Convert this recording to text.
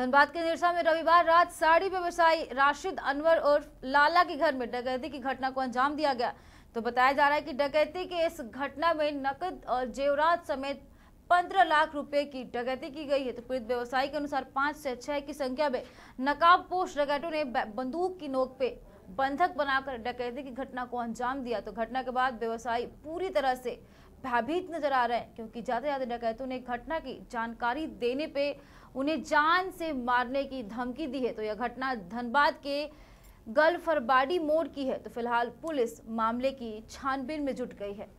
धनबाद के निरसा में रविवार रात साड़ी व्यवसायी राशिद अनवर और लाला के घर में डकैती की घटना को अंजाम दिया गया तो बताया जा रहा है कि डकैती के इस घटना में नकद और जेवरात समेत पंद्रह लाख रुपए की डकैती की गई है तो पीड़ित व्यवसायी के अनुसार पांच से छह की संख्या में नकाबपोश डकैतों ने बंदूक की नोक पे बंधक बनाकर डकैती की घटना को अंजाम दिया तो घटना के बाद व्यवसायी पूरी तरह से भयभीत नजर आ रहे हैं क्योंकि ज्यादा ज्यादा डकैतों ने घटना की जानकारी देने पे उन्हें जान से मारने की धमकी दी है तो यह घटना धनबाद के गल फरबाड़ी मोड़ की है तो फिलहाल पुलिस मामले की छानबीन में जुट गई है